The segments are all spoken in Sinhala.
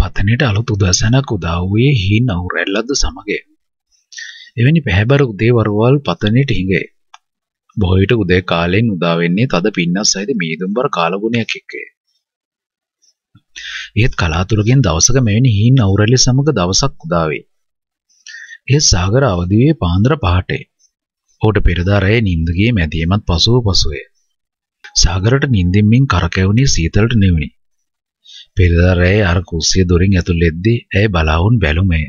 පතනයට අලුත් උදසනක් උදා වූයේ හි නවුරැල්ලද සමගය. එවැනි පැහැබර උදේ වරුවල් පතනයට හිඟේ. බොහෝ විට උදේ කාලයෙන් උදා වෙන්නේ තද පින්නස් සහිත මීදුම්බර කාලගුණයක් එක්කේ. එහෙත් කලාතුරකින් දවසක මෙවැනි හීන් අවුරැලි සමග දවසක් උදා වේ. ඒ සාගර අවදිවේ පාන්දර පහටේ. ඔහුට පෙරදාරයේ නිින්ද ගියේ මැදීමත් පසුව පසුවේ. සාගරට නිින්දින්මින් කරකැවුනේ සීතලට නෙවුනි. පෙරදා රැයේ අර කුස්සිය දොරින් ඇතුල් වෙද්දී ඇය බලාවුන් බැලුමේ.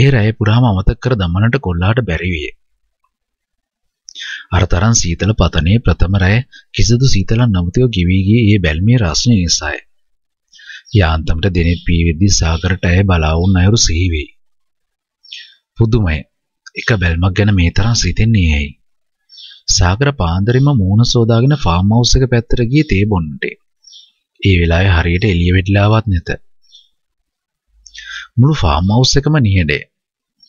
ඒ රැය පුරාම අමතක කර දමන්නට කොල්ලාට බැරි විය. අර තරම් සීතල පතනේ ප්‍රථම රැය කිසිදු සීතලක් නැමතිව ගිවි ගියේ ඒ බැල්මේ රසණය නිසායි. යාන්තමට දිනෙත් පීවිද්දී සාගරට ඇය බලාවුන් අයුරු සිහි වෙයි. පුදුමයි. එක බැල්මක් ගැන මේ තරම් සිතෙන්නේ ඇයි? සාගර පාන්දරින්ම මූණ සෝදාගෙන ෆාම් හවුස් එක පැත්තට ගියේ තේ බොන්නට. ඒ වෙලාවේ හරියට එළිය වෙඩිලාවත් නැත. මුළු ෆාම් හවුස් එකම නිහඬය.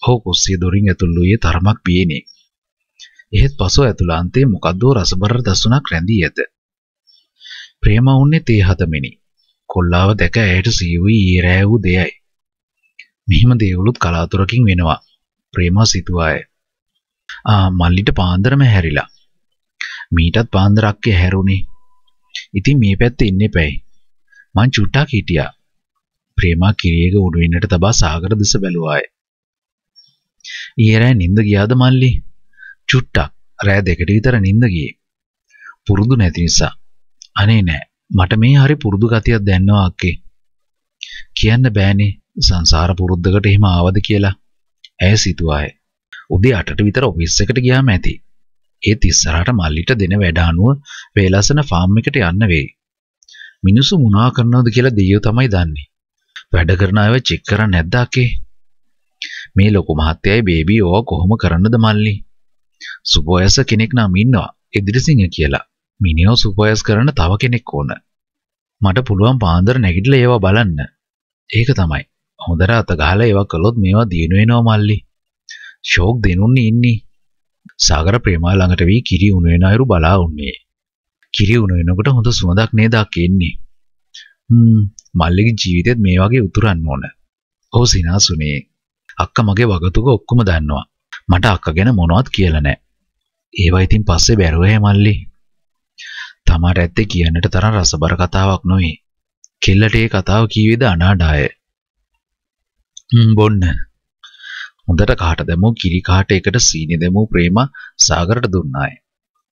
ඔහු කුස්සිය දොරින් ඇතුළු වූයේ තරමක් පියෙනි. එහෙත් පසු ඇතුළාන්තයේ මොකද්දෝ රසබර දසුණක් රැඳී ඇත. ප්‍රේම වුන්නේ තේ හතමිනි. කොල්ලාව දැක ඇයට සීවී ඊරෑ වූ දෙයයි. මෙහිම දේවලුත් කලාතුරකින් වෙනවා. ප්‍රේමා සිතුවාය. ආ මල්ලිට පාන්දරම හැරිලා. මීටත් පාන්දරක්කේ හැරුණේ. ඉතින් මේ පැත්තේ ඉන්න එපැයි. මං චුට්ටක් හිටියා. ප්‍රේමා කිරියක උඩු වෙන්නට තබා සාගර දෙස බැලුවාය. ඊයේ රෑ නිින්ද ගියාද මල්ලි? චුට්ටක් රෑ දෙකට විතර නිින්ද ගියේ. පුරුදු නැති නිසා. අනේ නෑ. මට මේ හරි පුරුදු ගතියක් දැනනවා අක්කේ. කියන්න බෑනේ සංසාර පුරුද්දකට එහෙම ආවද කියලා. ඇය සිතුවාය. උදේ 8ට විතර ඔෆිස් එකට ගියාම ඇති. ඒත් ඉස්සරහට මල්ලිට දෙන වැඩ අනුව වේලසන ෆාම් එකට යන්න වෙයි. මිනිස්සු මොනා කරනවද කියලා දෙයියෝ තමයි දන්නේ. වැඩ කරන අයව චෙක් කරන්නේ නැද්ද අකේ? මේ ලොකු මහත්තයයි බේබී ඕවා කොහොම කරන්නද මල්ලි? සුපෝයස කෙනෙක් නම් ඉන්නවා ඉදිරිසිංහ කියලා. මිනිහව සුපෝයස් කරන්න තව කෙනෙක් ඕන. මට පුළුවන් පාන්දර නැගිටලා ඒවා බලන්න. ඒක තමයි. හොඳට අත ගහලා ඒවා කළොත් මේවා දිනු වෙනවා මල්ලි. ෂෝක් දෙනුන්නේ ඉන්නේ. සාගර ප්‍රේමා ළඟට වී කිරි උණු වෙන අයරු බලා උන්නේ. කිරි උණු වෙනකොට හොඳ සුවඳක් නේද අකෙන්නේ. හ්ම් මල්ලිගේ ජීවිතෙත් මේ වගේ උතුරන්න ඕන. ඔහු සිනාසුනේ. අක්කා මගේ වගතුක ඔක්කොම දන්නවා. මට අක්කා ගැන මොනවත් කියලා නැහැ. ඒවා ඉතින් පස්සේ බැරුවේ මල්ලි. තමාට ඇත්තේ කියන්නට තරම් රසබර කතාවක් නොවේ. කෙල්ලට ඒ කතාව කීවේද අනාඩාය. හ්ම් බොන්න. හොඳට කාට දැමෝ කිරි කාට එකට සීනි දැමෝ ප්‍රේම සාගරට දුන්නාය.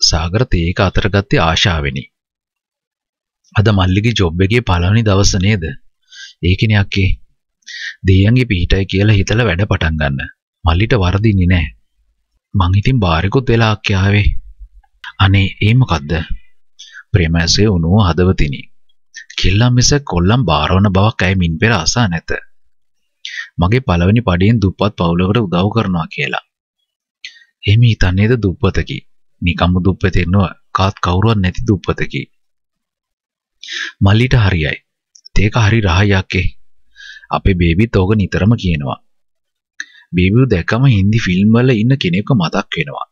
සාගරත් ඒක අතර ගත්තේ ආශාවෙනි. අද මල්ලිගේ ජොබ් එකේ පළවෙනි දවස නේද? ඒකනේ අක්කේ. දෙයියන්ගේ පිහිටයි කියලා හිතලා වැඩ පටන් ගන්න. මල්ලිට වරදින්නේ නැහැ. මං ඉතින් බාරෙකුත් වෙලා අක්කේ ආවේ. අනේ ඒ මොකද්ද? ප්‍රේමයසේ උණුව හදවතිනි. කිල්ලම් මිස කොල්ලම් බාරවන බවක් ඇයි මින් පෙර අසා නැත. මගේ පළවෙනි පඩියෙන් දුප්පත් පවුලකට උදව් කරනවා කියලා. එහෙම හිතන්නේද දුප්පතකී. නිකම්ම දුප්පතේ නොව කාත් කවුරුවත් නැති දුප්පතකි. මල්ලිට හරියයි. තේක හරි රහයි යක්කේ. අපේ බේබිත් ඕක නිතරම කියනවා. බේබිව දැකම හින්දි ෆිල්ම් වල ඉන්න කෙනෙක්ව මතක් වෙනවා.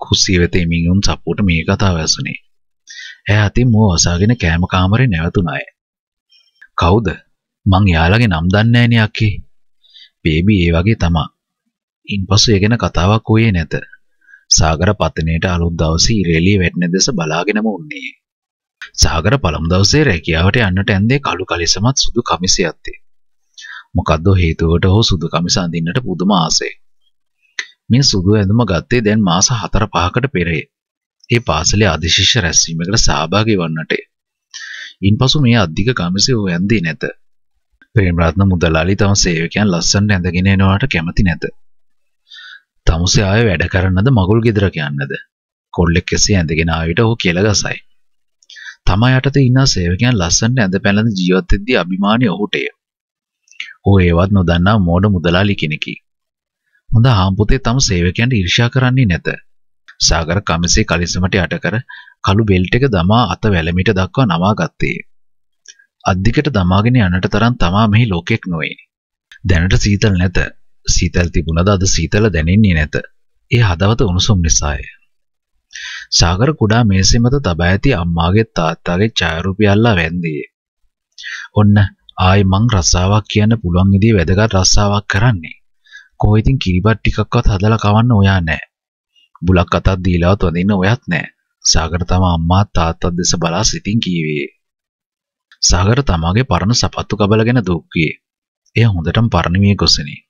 කුස්සිය වෙත එමින් උන් සප්පුවට මේ කතාව ඇසුනේ. ඈ අතින් මුව වසාගෙන කෑම කාමරේ නැවතුණා ඈ. කවුද? මං එයාලගේ නම් දන්නේ නෑනේ අක්කේ. බේබි ඒ වගේ තමා. ඉන්පසු ඒ ගැන කතාවක් හොයේ නැත. සාගර පතනයට අලුත් දවසේ ඉරේලිය වැටෙන දෙස බලාගෙනම උන්නේ. සාගර පළමු දවසේ රැකියාවට යන්නට ඇන්දේ කළු කලිසමත් සුදු කමිසය ඇත්තේ. මොකද්ද හේතුවට හෝ සුදු කමිස අඳින්නට පුදුම ආසයි. මේ සුදු ඇඳුම ගත්තේ දැන් මාස 4-5කට පෙරේ. ඒ පාසලේ අධිශිෂ්‍ය රැස්වීමකට සහභාගී වන්නට. ඉන්පසු මේ අධික කමිසය ඌ ඇඳේ නැත. ප්‍රේමරත්න මුදලාලි තම සේවකයන් ලස්සනට ඇඳගෙන එනවාට කැමති නැත. තමුසේ ආය වැඩ කරන්නද මගුල් ගෙදර යන්නද කොල්ලෙක් කෙසේ ඇඳගෙන ආවිට ඔහු කෙලගසයි. තම යටත ඉන්න සේවකයන් ලස්සනට ඇඳ පැළඳ ජීවත් වෙද්දී අභිමානී ඔහුටය. ඔහු ඒවත් නොදන්නා මෝඩ මුදලාලි කෙනෙකි. හොඳ හාම්පුතේ තම සේවකයන්ට ඊර්ෂ්‍යා කරන්නේ නැත. සාගර කමිසේ කලිසමට යට කර කළු බෙල්ට් එක දමා අත වැලමිට දක්වා නවා ගත්තේ. අද්දිකට දමාගෙන යන්නට තරම් තමා මෙහි ලෝකෙක් නොවේ. දැනට සීතල නැත. සීතල් තිබුණද අද සීතල දැනෙන්නේ නැත. ඒ හදවත උණුසුම් නිසාය. සාගර කුඩා මේසෙ මත තබා ඇති අම්මාගේ තාත්තාගේ ඡායාරූපය අල්ලා වැන්දියේ. ඔන්න ආයි මං රස්සාවක් කියන්න පුළුවන් ඉදී වැදගත් රස්සාවක් කරන්නේ. කොහොම ඉතින් කිරිබත් ටිකක්වත් හදලා කවන්න ඔයා නැහැ. බුලක් අතක් දීලාවත් වඳින්න ඔයත් නැහැ. සාගර තම අම්මා තාත්තා දෙස බලා සිතින් කීවේ. සාගර තමාගේ පරණ සපත්තු කබලගෙන දුක් වියේ. එය හොඳටම පරණ මිය ගොසිනේ.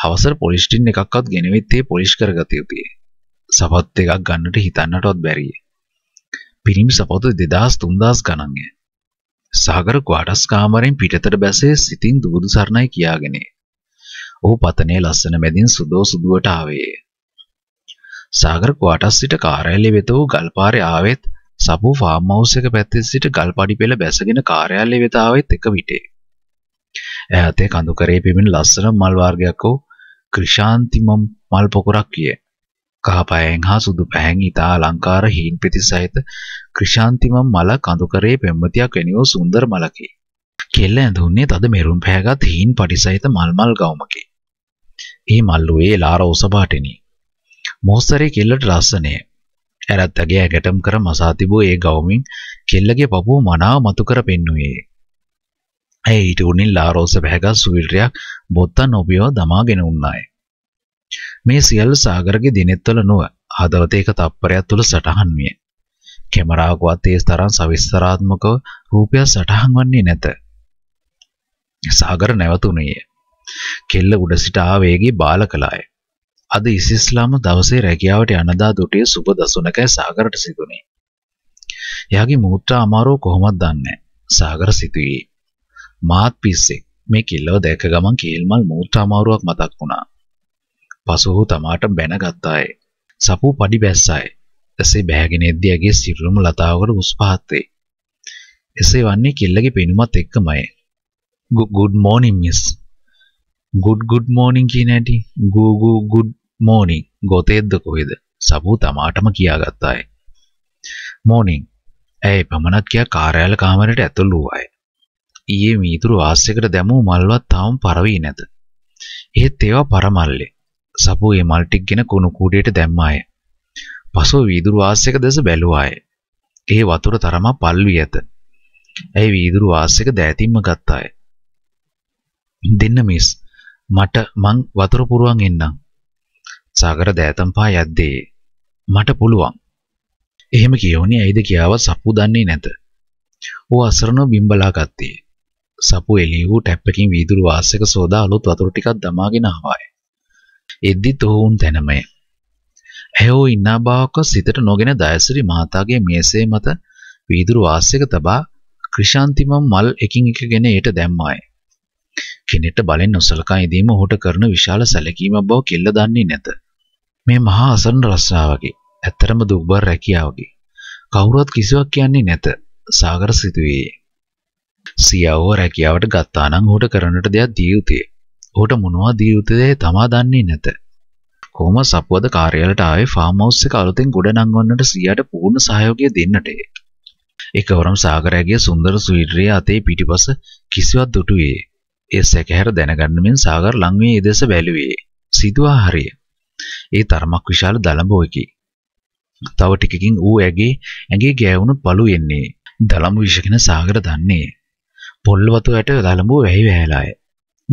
හවසර පොලිස්ටින් එකක්වත් ගෙනවිත්තේ පොලිෂ් කරගත යුතුය. සපත් එකක් ගන්නට හිතන්නටවත් බැරිය. පිරිමි සපතු දෙදස් තුන්දස් ගණන්ය. සාගර ක්වාටස් කාමරෙන් පිටතට බැසේ සිතින් දුබුදු සරණයි කියාගෙනේ. ඔහු පතනේ ලස්සන මැදින් සුදෝ සුදුවට ආවේය. සාගර ක්වාටස් සිට කාර්යාලය වෙත වූ ගල්පාරේ ආවෙත් සබු ෆාම් හවුස් එක පැත්තේ සිට ගල්පඩි පෙළ බැසගෙන කාර්යාලය වෙත ආවෙත් එක විටේ. ඈතේ කඳුකරේ පිමින ලස්සන මල් වර්ගයක් වූ ක්‍රිෂාන්තිමම් මල් පොකුරක් විය. කහපයෙන් හා සුදු පැහැන් ඉතා අලංකාර හීන් පිති සහිත ක්‍රිෂාන්තිමම් මල කඳුකරේ පෙම්මතියක් වෙනිවූ සුන්දර මලකි. කෙල්ල ඇඳුන්නේ තද මෙරුම් පැහැගත් හීන් පටිසහිත මල්මල් ගවමකි. ඒ මල්ලුවේ ලාර උසපාටිනි. මෝස්තරේ කෙල්ලට ලස්සනය. ඇරත්තගේ ඇගැටම් කර මසා තිබූ ඒ ගවමින් කෙල්ලගේ පපුව මනාව මතු කර පෙන්නුයේ. ඇය ඊට උඩින් ලාරෝස බැහැගත් සුවිල්රියක් බොත්තන් ඔබියව දමාගෙන උන්නාය. මේ සියල්ල සාගරගේ දිනෙත්වල නොව හදවතේ එක තප්පරයක් තුළ සටහන් විය. කැමරාවකවත් ඒ තරම් සවිස්තරාත්මකව රූපයක් සටහන් වන්නේ නැත. සාගර නැවතුණේය. කෙල්ල උඩ සිට ආවේගී බාල කළාය. අද ඉසිස්ලාම දවසේ රැකියාවට යනදා දුටේ සුබ දසුනකයි සාගරට සිදුනේ. එයාගේ මූත්‍රා අමාරුව කොහොමද දන්නේ? සාගර සිටුවේ. මාත් පිස්සෙක්. මේ කිල්ලව දැක ගමන් කේල්මල් මූත්‍ර අමාරුවක් මතක් වුණා. පසුහු තමාට බැනගත්තාය. සපු පඩි බැස්සාය. එසේ බෑගෙන එද්දී ඇගේ සිරුරම ලතාවකට උස් පහත් වේ. එසේ වන්නේ කිල්ලගේ පෙනුමත් එක්කමයි. good morning miss. good good morning කියන ඇටි goo goo good morning ගොතේද්ද කොහෙද? සපු තමාටම කියාගත්තාය. morning. ඇයි පමණක් කියා කාර්යාල කාමරයට ඇතුළු වූවාය. ඊයේ මීතුරු වාස්සයකට දැමූ මල්වත් තාම පරවී නැත. එහෙත් ඒවා පරමල්ලේ. සපු ඒ මල් ටික ගෙන කුණු කූඩේට දැම්මාය. පසෝ වීදුරු වාස්සයක දෙස බැලුවාය. ඒ වතුර තරම පල් වී ඇත. ඇයි වීදුරු වාස්සයක දෑතින්ම ගත්තාය. දෙන්න මිස් මට මං වතුර පුරුවන් එන්නම්. සාගර දෑතම්පා යද්දී මට පුළුවන්. එහෙම කියෝනේ ඇයිද කියාවත් සප්පු දන්නේ නැත. ඌ අසරණව බිම්බලා ගත්තේ. සපු එළිය වූ ටැප් එකකින් වීදුරු වාසයක සෝදා අලුත් වතුර ටිකක් දමාගෙන ආවාය. එද්දිත් ඔවුන් තැනමය. ඇයෝ ඉන්නා බවක සිතට නොගෙන දයසිරි මහතාගේ මේසේ මත වීදුරු වාසයක තබා ක්‍රිෂාන්තිමම් මල් එකින් එකගෙන එයට දැම්මාය. කෙනෙක්ට බලෙන් නොසලකා ඉදීම ඔහුට කරන විශාල සැලකීමක් බව කෙල්ල දන්නේ නැත. මේ මහා අසරණ රස්සාවකි. ඇත්තරම දුක්බර රැකියාවකි. කවුරුවත් කිසිවක් කියන්නේ නැත. සාගර සිතුවේ සියවෝ රැකියාවට ගත්තා නම් ඌට කරන්නට දෙයක් දිය යුතුය. ඌට මොනවා දිය යුතුයද තමා දන්නේ නැත. කොහොම සපුවද කාර්යාලයට ආවේ ෆාම් හවුස් එක අලුතෙන් ගොඩනංවන්නට සියාට පූර්ණ සහයෝගය දෙන්නට. එකවරම සාගරයාගේ සුන්දර සුවිඩ්‍රිය අතේ පිටිපස කිසිවක් දුටුවේ. ඒ සැකහැර දැනගන්න මෙන් සාගර ලං වී ඒ දෙස බැලුවේ. සිදුවා හරිය. ඒ තරමක් විශාල දලබෝයකි. තව ටිකකින් ඌ ඇගේ ඇගේ ගෑවුණු පළු එන්නේ. දලම් විශකන සාගර දන්නේ. පොල්වතු ඇට දළඹුව වැහි වැහැලාය.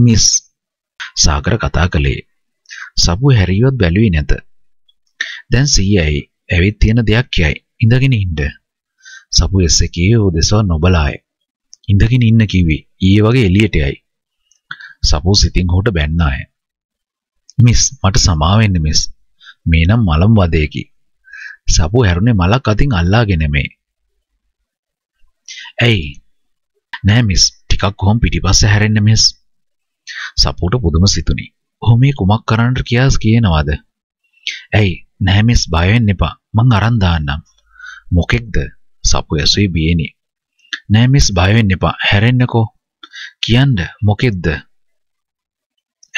මිස් සාගර කතා කළේ. සබු හැරියොත් බැලුවේ නැත. දැන් සීයයි ඇවිත් තියෙන දෙයක් කියයි. ඉඳගෙන ඉන්න. සබු එස් එකේ උදෙසා නොබලාය. ඉඳගෙන ඉන්න කිවි. ඊයේ වගේ එළියට යයි. සබු සිතින් හොට බැන්නාය. මිස් මට සමා වෙන්න මිස්. මේනම් මලම් වදේකි. සබු හැරුණේ මලක් අතින් අල්ලාගෙන මේ. ඇයි නෑ මිස් ටිකක් කොහොම පිටිපස්ස හැරෙන්න මිස් සපුට පුදුම සිතුනි ඔහු මේ කුමක් කරන්නට කියාස් කියනවාද ඇයි නෑ මිස් බය වෙන්න එපා මං අරන් දාන්නම් මොකෙක්ද සපු ඇසුයි බියෙනි නෑ මිස් බය වෙන්න එපා හැරෙන්නකෝ කියන්න මොකෙක්ද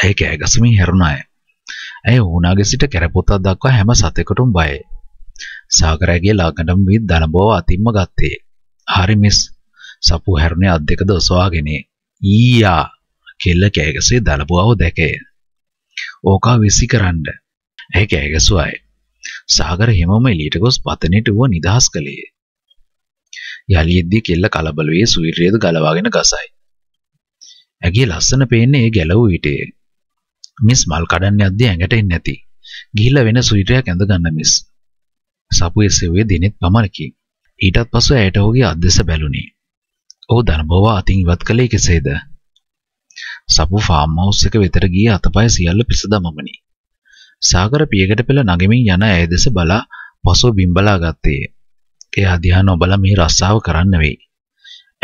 ඇයි කෑ ගසමින් හැරුණාය ඇය ඕනාගේ සිට කැරපොතක් දක්වා හැම සතෙකුටම බයයි සාගරයගේ ලාගඩම් වී දනබෝව අතින්ම ගත්තේ හරි මිස් සපු හැරුණේ අත් දෙකද ඔසවාගෙන ඊයා කෙල්ල කෑගසේ දලපුවව දැකේ. ඕකා විසිකරන්න. ඇහි කෑගසුවයි. සාගර හිමම එළියට ගොස් පතනෙට වුව නිදහස් කළේ. යළියෙද්දී කෙල්ල කලබල වී සුවිරියද ගලවාගෙන ගසයි. ඇගේ ලස්සන පේන්නේ ඒ ගැලවු විටේ. මිස් මල් කඩන්න යද්දී ඇඟට එන්නේ නැති. ගිහිල්ලා වෙන සුවිරියක් ඇඳ ගන්න මිස්. සපුවේ සෙව්වේ දිනෙත් පමණකින්. ඊටත් පසු ඇයට ඔහුගේ අද්දෙස බැලුණි. ඔහු ධර්මෝවා අතින් ඉවත් කළේ කෙසේද? සපු ෆාම් හවුස් එක වෙතට ගිය අතපය සියල්ල පිසදමමනි. සාගර පියකට පෙළ නගමින් යන ඇය දෙස බලා පසෝ බිම්බලා ගත්තේ. එයා දිහා නොබලා මේ රස්සාව කරන්න වෙයි.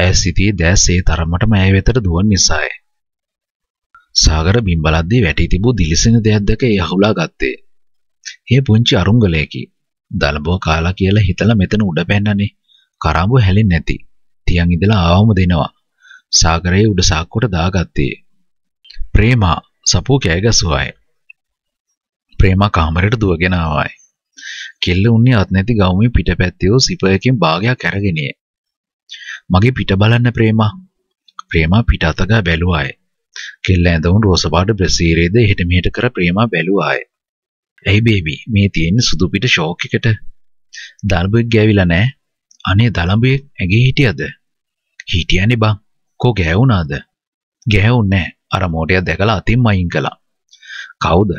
ඇය සිටියේ දැස් ඒ තරමටම ඇය වෙතට දුවන් නිසාය. සාගර බිම්බලද්දී වැටි තිබූ දිලිසෙන දෙයක් දැක ඒ අහුලා ගත්තේ. ඒ පුංචි අරුංගලයකි. දලබෝ කාලා කියලා හිතලා මෙතන උඩ පැන්නනේ. කරඹු හැලෙන්නේ නැති. තියන් ඉඳලා ආවම දෙනවා. සාගරයේ උඩ සාක්කුවට දාගත්තේ. ප්‍රේමා සපෝ කෑ ගැසුවාය. ප්‍රේමා කාමරයට දුවගෙන ආවායි. කෙල්ල උන්නේ අත් නැති ගවුමේ පිටපැත්තේ සිපයකින් භාගයක් අරගෙනේ. මගේ පිට බලන්න ප්‍රේමා. ප්‍රේමා පිට අතගා බැලුවාය. කෙල්ල ඇඳවුණු රෝස පාට බ්‍රසීරේද එහෙට මෙහෙට කර ප්‍රේමා බැලුවාය. ඇයි බේබි මේ තියෙන්නේ සුදු පිට ෂෝක් එකට. දල්බෙක් ගෑවිලා නැහැ. අනේ දළඹේ ඇගේ හිටියද? හිටියනේ බං. කෝ ගෑවුනාද? ගෑවුන්නේ නැහැ. අර මෝඩයා දැකලා අතින් මයින් කළා. කවුද?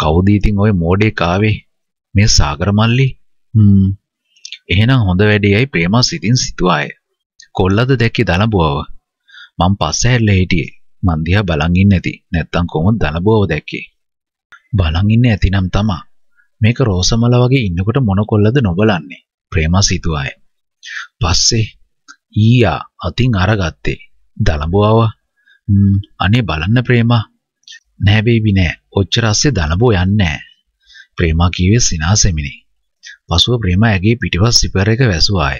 කවුද ඉතින් ওই මෝඩේ කාවේ? මේ සාගර මල්ලි? හ්ම්. එහෙනම් හොඳ වැඩේයි ප්‍රේමස් ඉතින් සිතුවාය. කොල්ලද දැක්කේ දළඹුවව? මං පස්ස හැල්ලේ හිටියේ. මං දිහා බලන් ඉන්නේ නැති. නැත්තම් කොහොමද දළඹුවව දැක්කේ? බලන් ඉන්නේ ඇතිනම් තමා. මේක රෝසමල වගේ ඉන්නකොට මොන කොල්ලද නොබලන්නේ. ප්‍රේමස් හිතුවාය. පස්සේ ඊයා අතින් අරගත්තේ දලබුවව අනේ බලන්න ප්‍රේමා නෑ බේබි නෑ ඔච්චර අස්සේ දලබෝ යන්නේ නෑ ප්‍රේමා කීවේ සිනාසෙමිනි පසුව ප්‍රේමා ඇගේ පිටිපස් සිපර් එක වැසුවාය